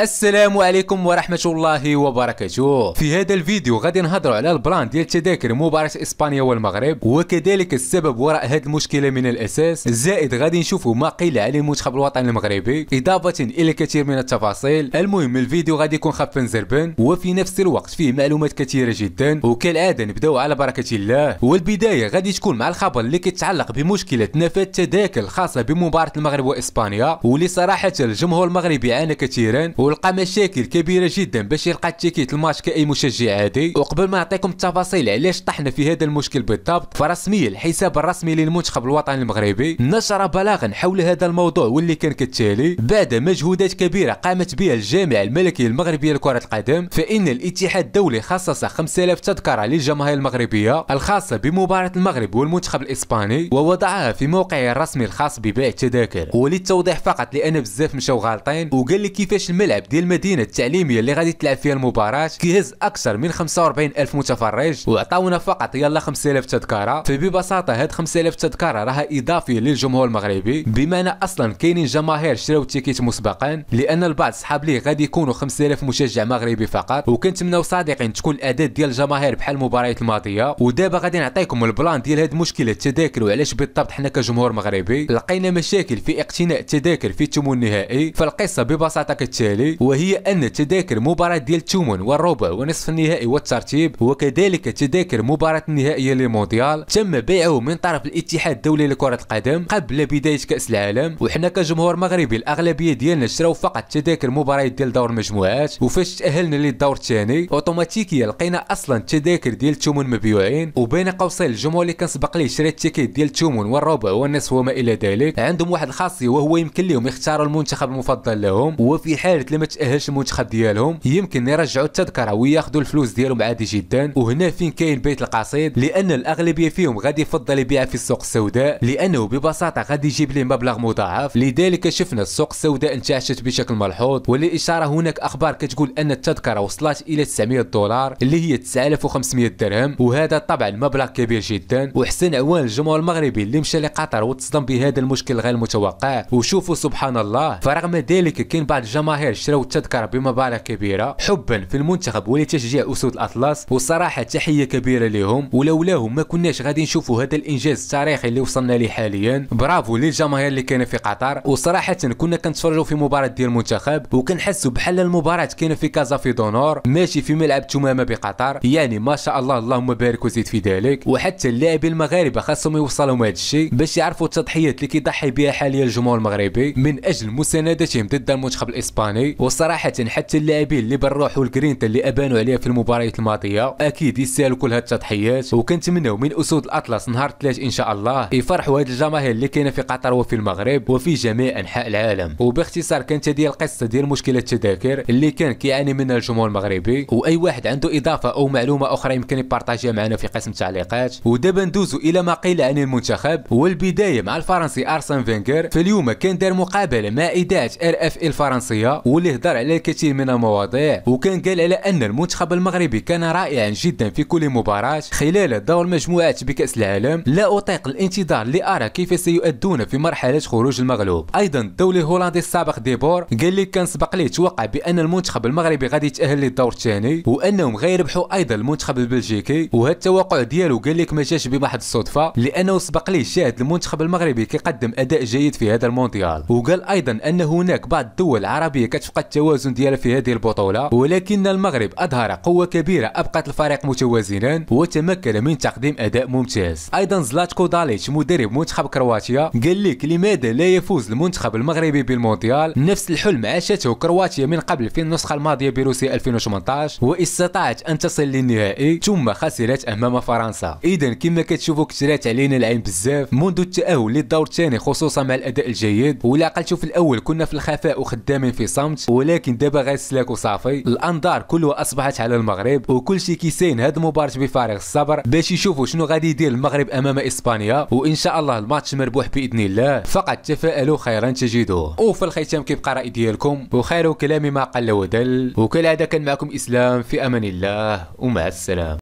السلام عليكم ورحمة الله وبركاته في هذا الفيديو غادي نهضروا على البلان ديال تذاكر مباراة اسبانيا والمغرب وكذلك السبب وراء هذه المشكلة من الاساس زائد غادي نشوفوا ما قيل على المنتخب الوطني المغربي اضافة الى كثير من التفاصيل المهم الفيديو غادي يكون خفا زربان وفي نفس الوقت فيه معلومات كثيرة جدا وكالعادة نبداو على بركة الله والبداية غادي تكون مع الخبر اللي كيتعلق بمشكلة نفاذ التذاكر الخاصة بمباراة المغرب واسبانيا واللي صراحة الجمهور المغربي عانى كثيرا ولقى مشاكل كبيره جدا باش يلقى التيكيت الماتش كاي مشجع عادي وقبل ما نعطيكم التفاصيل علاش طحنا في هذا المشكل بالضبط فرسميا الحساب الرسمي للمنتخب الوطني المغربي نشر بلاغا حول هذا الموضوع واللي كان كالتالي بعد مجهودات كبيره قامت بها الجامعه الملكيه المغربيه لكره القدم فان الاتحاد الدولي خصص 5000 تذكره للجماهير المغربيه الخاصه بمباراه المغرب والمنتخب الاسباني ووضعها في موقعه الرسمي الخاص ببيع التذاكر وللتوضيح فقط لان بزاف مشاو غالطين وقال لي كيفاش الملعب الملعب ديال المدينه التعليميه اللي غادي تلعب فيها المباراه كيهز اكثر من 45 الف متفرج وعطاونا فقط يلا 5000 تذكره فببساطه هاد 5000 تذكره راها اضافيه للجمهور المغربي بمعنى اصلا كاينين جماهير شراو التيكيت مسبقا لان البعض صحاب ليه غادي يكونوا 5000 مشجع مغربي فقط وكنتمناو صادقين تكون الاعداد ديال الجماهير بحال المباريات الماضيه ودابا غادي نعطيكم البلان ديال هاد مشكله التذاكر وعلاش بالضبط حنا كجمهور مغربي لقينا مشاكل في اقتناء التذاكر في الثمن النهائي فالقصه ببساطه كالتالي التالي وهي أن تذاكر مباراة ديال تومون والربع ونصف النهائي والترتيب وكذلك تذاكر مباراة النهائية للمونديال تم بيعه من طرف الاتحاد الدولي لكرة القدم قبل بداية كأس العالم وحنا كجمهور مغربي الأغلبية ديالنا شراو فقط تذاكر مباريات ديال دور المجموعات وفاش تأهلنا للدور الثاني اوتوماتيكيا لقينا أصلا التذاكر ديال تومون مبيوعين وبين قوسين الجمهور اللي كنسبق ليه شرا التيكيت ديال تومون والربع والنصف وما إلى ذلك عندهم واحد الخاصية وهو يمكن لهم يختاروا المنتخب المفضل لهم وفي حالة اللي ما تاهلش المنتخب ديالهم يمكن يرجعوا التذكره وياخذوا الفلوس ديالهم عادي جدا وهنا فين كاين بيت القصيد لان الاغلبيه فيهم غادي يفضل يبيع في السوق السوداء لانه ببساطه غادي يجيب ليه مبلغ مضاعف لذلك شفنا السوق السوداء انتعشت بشكل ملحوظ وللاشاره هناك اخبار كتقول ان التذكره وصلت الى 900 دولار اللي هي 9500 درهم وهذا طبعا مبلغ كبير جدا وحسن عوان الجمهور المغربي اللي مشى لقطر وتصدم بهذا المشكل غير المتوقع وشوفوا سبحان الله فرغم ذلك كاين بعض الجماهير شراو التذكرة بمبالغ كبيرة حبا في المنتخب ولتشجيع أسود الأطلس وصراحة تحية كبيرة لهم ولولاهم ما كناش غادي نشوفوا هذا الإنجاز التاريخي اللي وصلنا ليه حاليا برافو للجماهير اللي كانت في قطر وصراحة كنا كنتفرجوا في مباراة ديال المنتخب وكنحسوا بحال المباراة كانت في كازا في دونور ماشي في ملعب تمامة بقطر يعني ما شاء الله اللهم بارك وزيد في ذلك وحتى اللاعبين المغاربة خاصهم يوصلهم هذا الشيء باش يعرفوا التضحيات اللي كيضحي بها حاليا الجمهور المغربي من أجل مساندتهم ضد المنتخب الإسباني وصراحه حتى اللاعبين اللي بالروح والجرينتا اللي ابانوا عليها في المباريات الماضيه اكيد يستاهلوا كل هاد التضحيات وكنتمناو من اسود الاطلس نهار الثلاث ان شاء الله يفرحوا هاد الجماهير اللي كاينه في قطر وفي المغرب وفي جميع انحاء العالم وباختصار كانت هذه القصه ديال مشكله التذاكر اللي كان كيعاني منها الجمهور المغربي واي واحد عنده اضافه او معلومه اخرى يمكن يبارطاجيها معنا في قسم التعليقات ودابا ندوزو الى ما قيل عن المنتخب والبدايه مع الفرنسي ارسن في اليوم كان دار مقابله مع اذاعه ار اف الفرنسيه واللي هضر على الكثير من المواضيع وكان قال على أن المنتخب المغربي كان رائعا جدا في كل مباراة خلال دور المجموعات بكأس العالم لا أطيق الانتظار لأرى كيف سيؤدون في مرحلة خروج المغلوب أيضا الدولي الهولندي السابق ديبور قال لي كان سبق لي توقع بأن المنتخب المغربي غادي يتأهل للدور الثاني وأنهم غيربحوا أيضا المنتخب البلجيكي وهذا التوقع ديالو قال لك ما جاش بمحض الصدفة لأنه سبق لي شاهد المنتخب المغربي كيقدم أداء جيد في هذا المونديال وقال أيضا أن هناك بعض الدول العربية فقد التوازن ديالها في هذه البطولة ولكن المغرب أظهر قوة كبيرة أبقت الفريق متوازنا وتمكن من تقديم أداء ممتاز أيضا زلاتكو داليتش مدرب منتخب كرواتيا قال لك لماذا لا يفوز المنتخب المغربي بالمونديال نفس الحلم عاشته كرواتيا من قبل في النسخة الماضية بروسيا 2018 واستطاعت أن تصل للنهائي ثم خسرت أمام فرنسا إذا كما كتشوفوا كثرات علينا العين بزاف منذ التأهل للدور الثاني خصوصا مع الأداء الجيد ولا قلتو في الأول كنا في الخفاء وخدامين في صمت كانت ولكن دابا غيسلاك وصافي الانظار كلها اصبحت على المغرب وكل شيء كيساين هاد المباراه بفارغ الصبر باش يشوفوا شنو غادي يدير المغرب امام اسبانيا وان شاء الله الماتش مربوح باذن الله فقط تفائلوا خيرا تجدوه وفي الختام كيبقى راي ديالكم وخير كلامي ما قل ودل وكالعاده كان معكم اسلام في امان الله ومع السلامه